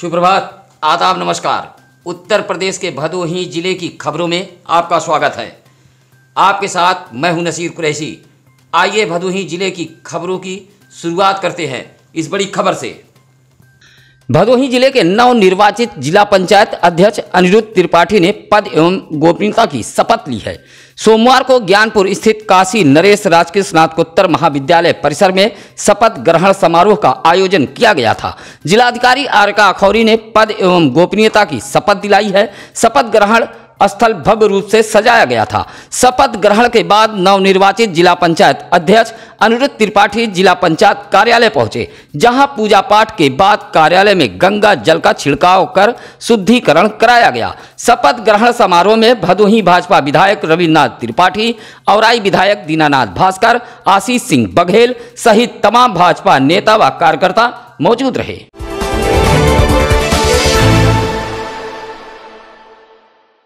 सुप्रभात आदाब नमस्कार उत्तर प्रदेश के भदोही जिले की खबरों में आपका स्वागत है आपके साथ मैं हूं नसीर कुरैशी आइए भदोही जिले की खबरों की शुरुआत करते हैं इस बड़ी खबर से भदोही जिले के नव निर्वाचित जिला पंचायत अध्यक्ष अनिरुद्ध त्रिपाठी ने पद एवं गोपनीयता की शपथ ली है सोमवार को ज्ञानपुर स्थित काशी नरेश राजकीय स्नातकोत्तर महाविद्यालय परिसर में शपथ ग्रहण समारोह का आयोजन किया गया था जिलाधिकारी आरका अखौरी ने पद एवं गोपनीयता की शपथ दिलाई है शपथ ग्रहण स्थल भव्य रूप से सजाया गया था शपथ ग्रहण के बाद नवनिर्वाचित जिला पंचायत अध्यक्ष अनिरुद्ध त्रिपाठी जिला पंचायत कार्यालय पहुंचे जहां पूजा पाठ के बाद कार्यालय में गंगा जल का छिड़काव कर शुद्धिकरण कराया गया शपथ ग्रहण समारोह में भदोही भाजपा विधायक रविन्द्रनाथ त्रिपाठी औराई विधायक दीनानाथ भास्कर आशीष सिंह बघेल सहित तमाम भाजपा नेता व कार्यकर्ता मौजूद रहे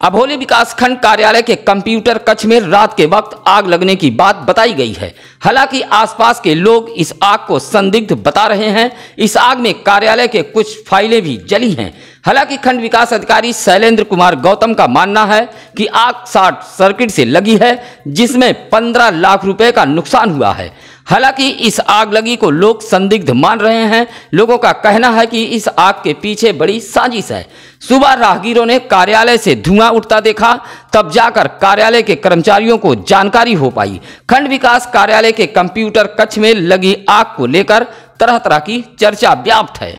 अभोली विकासखंड कार्यालय के कंप्यूटर कक्ष में रात के वक्त आग लगने की बात बताई गई है हालांकि आसपास के लोग इस आग को संदिग्ध बता रहे हैं इस आग में कार्यालय के कुछ फाइलें भी जली हैं हालांकि खंड विकास अधिकारी शैलेंद्र कुमार गौतम का मानना है कि आग शॉर्ट सर्किट से लगी है जिसमें पंद्रह लाख रुपए का नुकसान हुआ है हालांकि इस आग लगी को लोग संदिग्ध मान रहे हैं लोगों का कहना है कि इस आग के पीछे बड़ी साजिश है सुबह राहगीरों ने कार्यालय से धुआं उठता देखा तब जाकर कार्यालय के कर्मचारियों को जानकारी हो पाई खंड विकास कार्यालय के कंप्यूटर कक्ष में लगी आग को लेकर तरह तरह की चर्चा व्याप्त है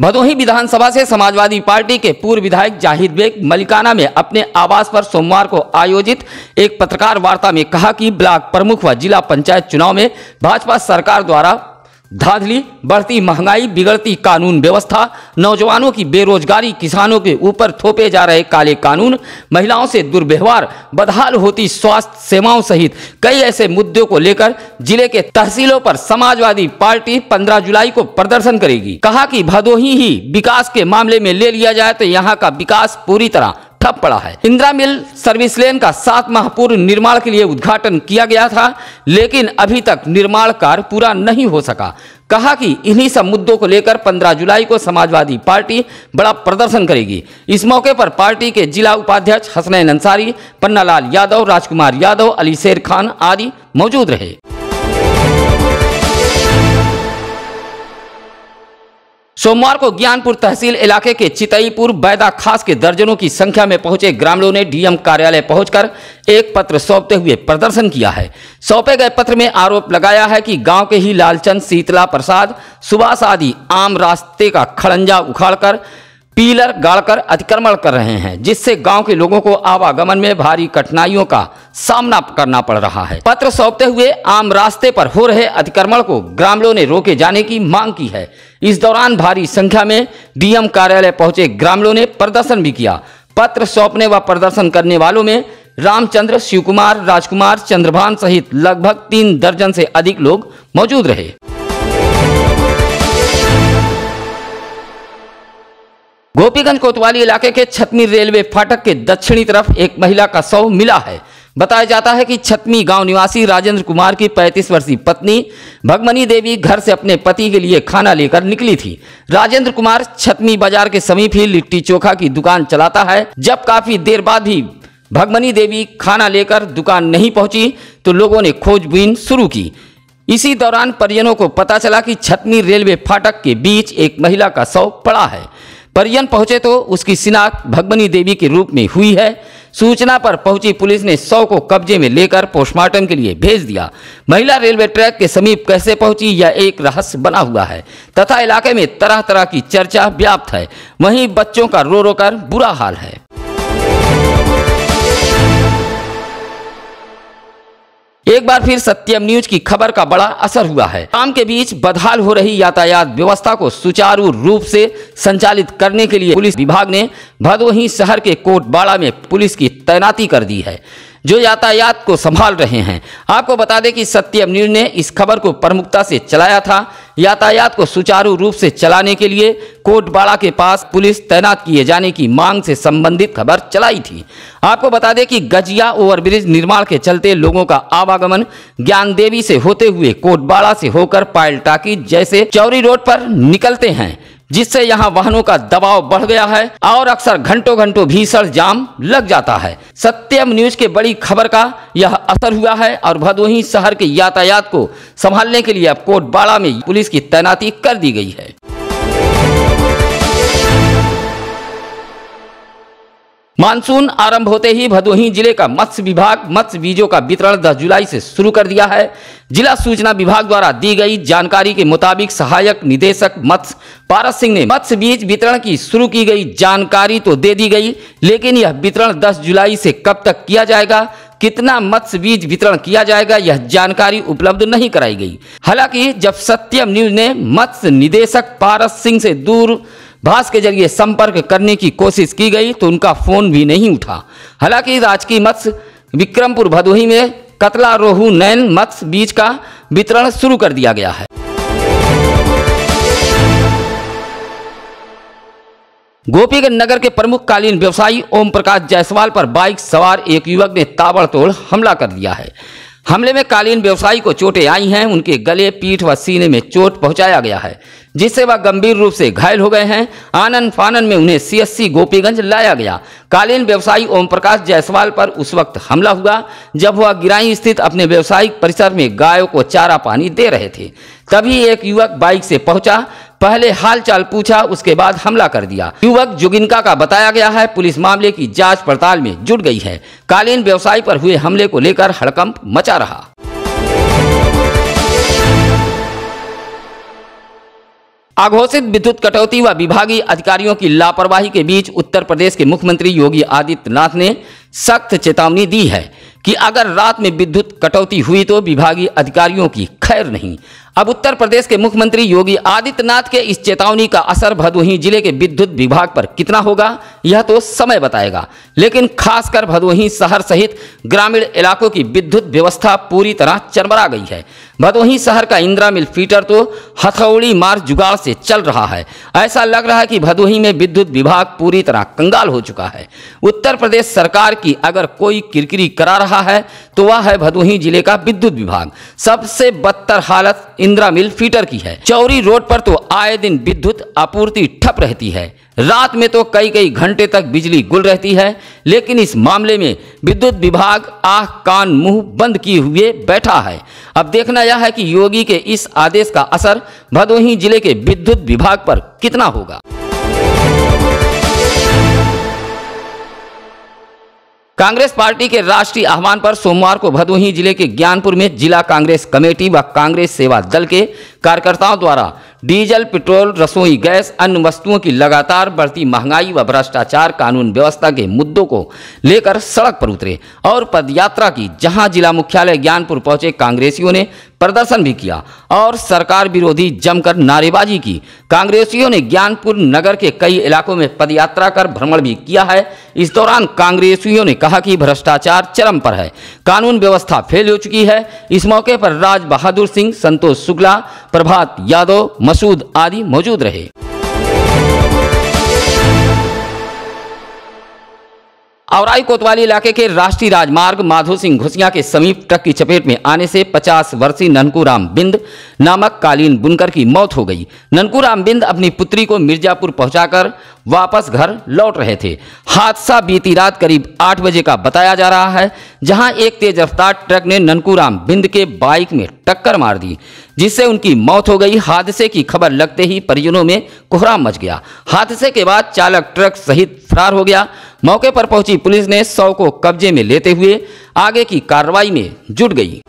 भदोही विधानसभा से समाजवादी पार्टी के पूर्व विधायक जाहिद बेग मलिकाना में अपने आवास पर सोमवार को आयोजित एक पत्रकार वार्ता में कहा कि ब्लॉक प्रमुख व जिला पंचायत चुनाव में भाजपा सरकार द्वारा धांधली बढ़ती महंगाई बिगड़ती कानून व्यवस्था नौजवानों की बेरोजगारी किसानों के ऊपर थोपे जा रहे काले कानून महिलाओं से दुर्व्यवहार बदहाल होती स्वास्थ्य सेवाओं सहित कई ऐसे मुद्दों को लेकर जिले के तहसीलों पर समाजवादी पार्टी 15 जुलाई को प्रदर्शन करेगी कहा कि भदोही ही विकास के मामले में ले लिया जाए तो यहाँ का विकास पूरी तरह ठप पड़ा है इंदिरा मिल सर्विस लेन का सात माह पूर्व निर्माण के लिए उद्घाटन किया गया था लेकिन अभी तक निर्माण कार्य पूरा नहीं हो सका कहा कि इन्हीं सब मुद्दों को लेकर 15 जुलाई को समाजवादी पार्टी बड़ा प्रदर्शन करेगी इस मौके पर पार्टी के जिला उपाध्यक्ष हसनैन अंसारी पन्नालाल यादव राजकुमार यादव अली शेर खान आदि मौजूद रहे सोमवार को ज्ञानपुर तहसील इलाके के चितईपुर बैदा खास के दर्जनों की संख्या में पहुंचे ग्रामीणों ने डीएम कार्यालय पहुंचकर एक पत्र सौंपते हुए प्रदर्शन किया है सौंपे गए पत्र में आरोप लगाया है कि गांव के ही लालचंद शीतला प्रसाद सुभाष आदि आम रास्ते का खड़ंजा उखाड़कर पीलर गाड़कर अतिक्रमण कर रहे हैं जिससे गांव के लोगों को आवागमन में भारी कठिनाइयों का सामना करना पड़ रहा है पत्र सौंपते हुए आम रास्ते पर हो रहे अतिक्रमण को ग्रामीणों ने रोके जाने की मांग की है इस दौरान भारी संख्या में डीएम कार्यालय पहुंचे ग्रामीणों ने प्रदर्शन भी किया पत्र सौंपने व प्रदर्शन करने वालों में रामचंद्र शिवकुमार राजकुमार चंद्रभान सहित लगभग तीन दर्जन से अधिक लोग मौजूद रहे गोपीगंज कोतवाली इलाके के छतमी रेलवे फाटक के दक्षिणी तरफ एक महिला का शव मिला है बताया जाता है कि छतमी गांव निवासी राजेंद्र कुमार की 35 वर्षीय पत्नी भगमनी देवी घर से अपने पति के लिए खाना लेकर निकली थी राजेंद्र कुमार छतमी बाजार के समीप ही लिट्टी चोखा की दुकान चलाता है जब काफी देर बाद ही भगमनी देवी खाना लेकर दुकान नहीं पहुंची तो लोगों ने खोजबीन शुरू की इसी दौरान परिजनों को पता चला कि छतनी रेलवे फाटक के बीच एक महिला का शव पड़ा है परियन पहुंचे तो उसकी शिनाख्त भगवनी देवी के रूप में हुई है सूचना पर पहुंची पुलिस ने शव को कब्जे में लेकर पोस्टमार्टम के लिए भेज दिया महिला रेलवे ट्रैक के समीप कैसे पहुंची यह एक रहस्य बना हुआ है तथा इलाके में तरह तरह की चर्चा व्याप्त है वहीं बच्चों का रो रो कर बुरा हाल है एक बार फिर सत्यम न्यूज की खबर का बड़ा असर हुआ है शाम के बीच बदहाल हो रही यातायात व्यवस्था को सुचारू रूप से संचालित करने के लिए पुलिस विभाग ने भदोही शहर के कोटबाड़ा में पुलिस की तैनाती कर दी है जो यातायात को संभाल रहे हैं आपको बता दें कि सत्यम अवनीर ने इस खबर को प्रमुखता से चलाया था यातायात को सुचारू रूप से चलाने के लिए कोटबाड़ा के पास पुलिस तैनात किए जाने की मांग से संबंधित खबर चलाई थी आपको बता दें कि गजिया ओवरब्रिज निर्माण के चलते लोगों का आवागमन ज्ञान देवी से होते हुए कोटबाड़ा से होकर पायल टाकी जैसे चौरी रोड पर निकलते हैं जिससे यहाँ वाहनों का दबाव बढ़ गया है और अक्सर घंटों घंटों भीषण जाम लग जाता है सत्यम न्यूज के बड़ी खबर का यह असर हुआ है और भदोही शहर के यातायात को संभालने के लिए अब कोटबाड़ा में पुलिस की तैनाती कर दी गई है मानसून आरंभ होते ही भदोही जिले का मत्स्य विभाग मत्स्य बीजों का वितरण 10 जुलाई से शुरू कर दिया है जिला सूचना विभाग द्वारा दी गई जानकारी के मुताबिक सहायक निदेशक मत्स्य पारस सिंह ने मत्स्य बीज वितरण की शुरू की गई जानकारी तो दे दी गई लेकिन यह वितरण 10 जुलाई से कब तक किया जाएगा कितना मत्स्य बीज वितरण किया जाएगा यह जानकारी उपलब्ध नहीं कराई गई हालांकि जब सत्यम न्यूज ने मत्स्य निदेशक पारस सिंह से दूर भाष के जरिए संपर्क करने की कोशिश की गई तो उनका फोन भी नहीं उठा हालांकि राजकीय मत्स्य विक्रमपुर भदोही में कतला रोहू नैन मत्स्य बीज का वितरण शुरू कर दिया गया है गोपीगंज नगर के प्रमुख कालीन व्यवसायी ओम प्रकाश जायसवाल पर बाइक सवार एक युवक ने ताबड़तोड़ हमला कर दिया है हमले में कालीन व्यवसायी को चोटें आई हैं उनके गले पीठ व सीने में चोट पहुंचाया गया है जिससे वह गंभीर रूप से घायल हो गए हैं आनंद फानन में उन्हें सीएससी गोपीगंज लाया गया कालीन व्यवसायी ओम प्रकाश जायसवाल पर उस वक्त हमला हुआ जब वह गिराई स्थित अपने व्यवसायिक परिसर में गायों को चारा पानी दे रहे थे तभी एक युवक बाइक से पहुंचा पहले हाल चाल पूछा उसके बाद हमला कर दिया युवक जुगिनका का बताया गया है पुलिस मामले की जांच पड़ताल में जुट गई है कालीन व्यवसायी पर हुए हमले को लेकर हड़कंप मचा रहा अघोषित विद्युत कटौती व विभागीय अधिकारियों की लापरवाही के बीच उत्तर प्रदेश के मुख्यमंत्री योगी आदित्यनाथ ने सख्त चेतावनी दी है कि अगर रात में विद्युत कटौती हुई तो विभागीय अधिकारियों की खैर नहीं अब उत्तर प्रदेश के मुख्यमंत्री योगी आदित्यनाथ के इस चेतावनी का असर भदोही जिले के विद्युत विभाग पर कितना होगा यह तो समय बताएगा लेकिन खासकर भदोही शहर सहित ग्रामीण इलाकों की विद्युत व्यवस्था पूरी तरह चरमरा गई है भदोही शहर का इंदिरा मिल फीटर तो हथौड़ी मार जुगाड़ से चल रहा है ऐसा लग रहा है कि भदोही में विद्युत विभाग पूरी तरह कंगाल हो चुका है उत्तर प्रदेश सरकार की अगर कोई किरकिरी करा रहा है तो वह है भदोही जिले का विद्युत विभाग सबसे बदतर हालत इंदिरा मिल फीटर की है चौरी रोड पर तो आए दिन विद्युत आपूर्ति ठप रहती है रात में तो कई कई घंटे तक बिजली गुल रहती है लेकिन इस मामले में विद्युत विभाग आह कान मुंह बंद किए हुए बैठा है अब देखना यह है कि योगी के इस आदेश का असर भदोही जिले के विद्युत विभाग पर कितना होगा कांग्रेस पार्टी के राष्ट्रीय आह्वान पर सोमवार को भदोही जिले के ज्ञानपुर में जिला कांग्रेस कमेटी व कांग्रेस सेवा दल के कार्यकर्ताओं द्वारा डीजल पेट्रोल रसोई गैस अन्य वस्तुओं की लगातार बढ़ती महंगाई व भ्रष्टाचार कानून व्यवस्था के मुद्दों को लेकर सड़क पर उतरे और पदयात्रा की जहां जिला मुख्यालय ज्ञानपुर पहुंचे कांग्रेसियों ने प्रदर्शन भी किया और सरकार विरोधी जमकर नारेबाजी की कांग्रेसियों ने ज्ञानपुर नगर के कई इलाकों में पदयात्रा कर भ्रमण भी किया है इस दौरान कांग्रेसियों ने कहा कि भ्रष्टाचार चरम पर है कानून व्यवस्था फेल हो चुकी है इस मौके पर राज बहादुर सिंह संतोष शुक्ला प्रभात यादव मसूद आदि मौजूद रहे औराई कोतवाली इलाके के राष्ट्रीय राजमार्ग माधो सिंह घुसिया के समीप ट्रक की चपेट में आने से 50 वर्षीय ननकूराम बिंद नामक कालीन बुनकर की मौत हो गई ननकूराम बिंद अपनी पुत्री को मिर्जापुर पहुंचाकर वापस घर लौट रहे थे हादसा बीती रात करीब आठ बजे का बताया जा रहा है जहां एक तेज रफ्तार ट्रक ने ननकूराम बिंद के बाइक में टक्कर मार दी जिससे उनकी मौत हो गई हादसे की खबर लगते ही परिजनों में कोहराम मच गया हादसे के बाद चालक ट्रक सहित फरार हो गया मौके पर पहुंची पुलिस ने शव को कब्जे में लेते हुए आगे की कार्रवाई में जुट गई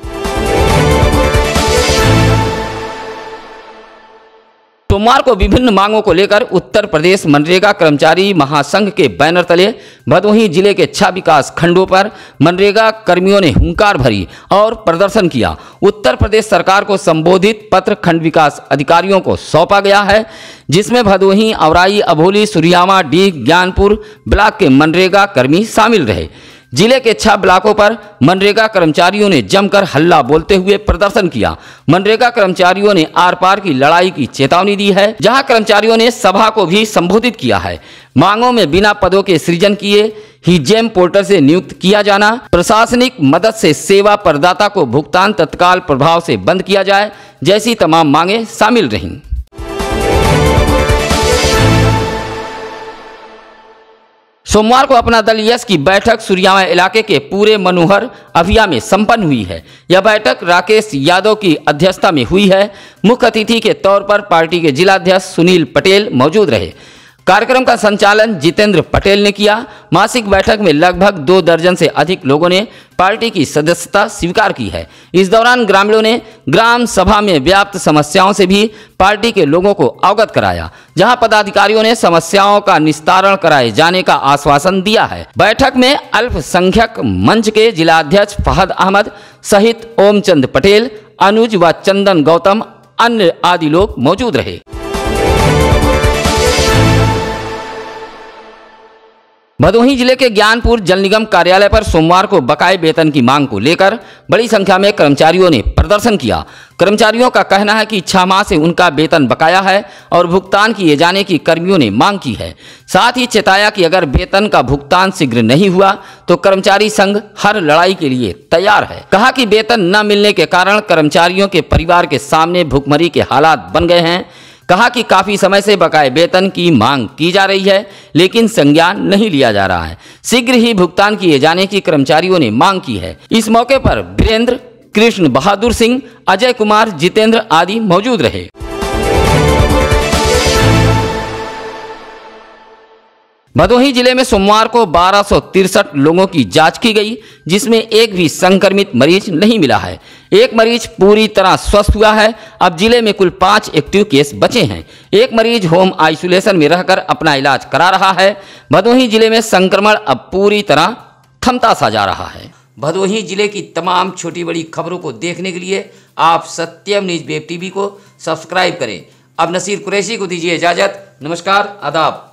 सोमवार को विभिन्न मांगों को लेकर उत्तर प्रदेश मनरेगा कर्मचारी महासंघ के बैनर तले भदोही जिले के छह विकास खंडों पर मनरेगा कर्मियों ने हुंकार भरी और प्रदर्शन किया उत्तर प्रदेश सरकार को संबोधित पत्र खंड विकास अधिकारियों को सौंपा गया है जिसमें भदोही अवराई अभोली सुरियामा डी ज्ञानपुर ब्लॉक के मनरेगा कर्मी शामिल रहे जिले के छह ब्लाकों पर मनरेगा कर्मचारियों ने जमकर हल्ला बोलते हुए प्रदर्शन किया मनरेगा कर्मचारियों ने आर पार की लड़ाई की चेतावनी दी है जहां कर्मचारियों ने सभा को भी संबोधित किया है मांगों में बिना पदों के सृजन किए ही जेम पोर्टल से नियुक्त किया जाना प्रशासनिक मदद से सेवा प्रदाता को भुगतान तत्काल प्रभाव से बंद किया जाए जैसी तमाम मांगे शामिल रहीं सोमवार को अपना दल यश की बैठक सूर्यामा इलाके के पूरे मनोहर अभिया में संपन्न हुई है यह बैठक राकेश यादव की अध्यक्षता में हुई है मुख्य अतिथि के तौर पर पार्टी के जिलाध्यक्ष सुनील पटेल मौजूद रहे कार्यक्रम का संचालन जितेंद्र पटेल ने किया मासिक बैठक में लगभग दो दर्जन से अधिक लोगों ने पार्टी की सदस्यता स्वीकार की है इस दौरान ग्रामीणों ने ग्राम सभा में व्याप्त समस्याओं से भी पार्टी के लोगों को अवगत कराया जहां पदाधिकारियों ने समस्याओं का निस्तारण कराए जाने का आश्वासन दिया है बैठक में अल्पसंख्यक मंच के जिलाध्यक्ष फहद अहमद सहित ओमचंद पटेल अनुज व चंदन गौतम अन्य आदि लोग मौजूद रहे भदोही जिले के ज्ञानपुर जल निगम कार्यालय पर सोमवार को बकाए वेतन की मांग को लेकर बड़ी संख्या में कर्मचारियों ने प्रदर्शन किया कर्मचारियों का कहना है कि छह माह से उनका वेतन बकाया है और भुगतान किए जाने की कर्मियों ने मांग की है साथ ही चेताया कि अगर वेतन का भुगतान शीघ्र नहीं हुआ तो कर्मचारी संघ हर लड़ाई के लिए तैयार है कहा कि वेतन न मिलने के कारण कर्मचारियों के परिवार के सामने भुखमरी के हालात बन गए हैं कहा कि काफ़ी समय से बकाए वेतन की मांग की जा रही है लेकिन संज्ञान नहीं लिया जा रहा है शीघ्र ही भुगतान किए जाने की कर्मचारियों ने मांग की है इस मौके पर वीरेंद्र कृष्ण बहादुर सिंह अजय कुमार जितेंद्र आदि मौजूद रहे भदोही जिले में सोमवार को बारह लोगों की जांच की गई जिसमें एक भी संक्रमित मरीज नहीं मिला है एक मरीज पूरी तरह स्वस्थ हुआ है अब जिले में कुल पाँच एक्टिव केस बचे हैं एक मरीज होम आइसोलेशन में रहकर अपना इलाज करा रहा है भदोही जिले में संक्रमण अब पूरी तरह थमता सा जा रहा है भदोही जिले की तमाम छोटी बड़ी खबरों को देखने के लिए आप सत्यम न्यूज वेब टीवी को सब्सक्राइब करें अब नसीर कुरैशी को दीजिए इजाज़त नमस्कार आदाब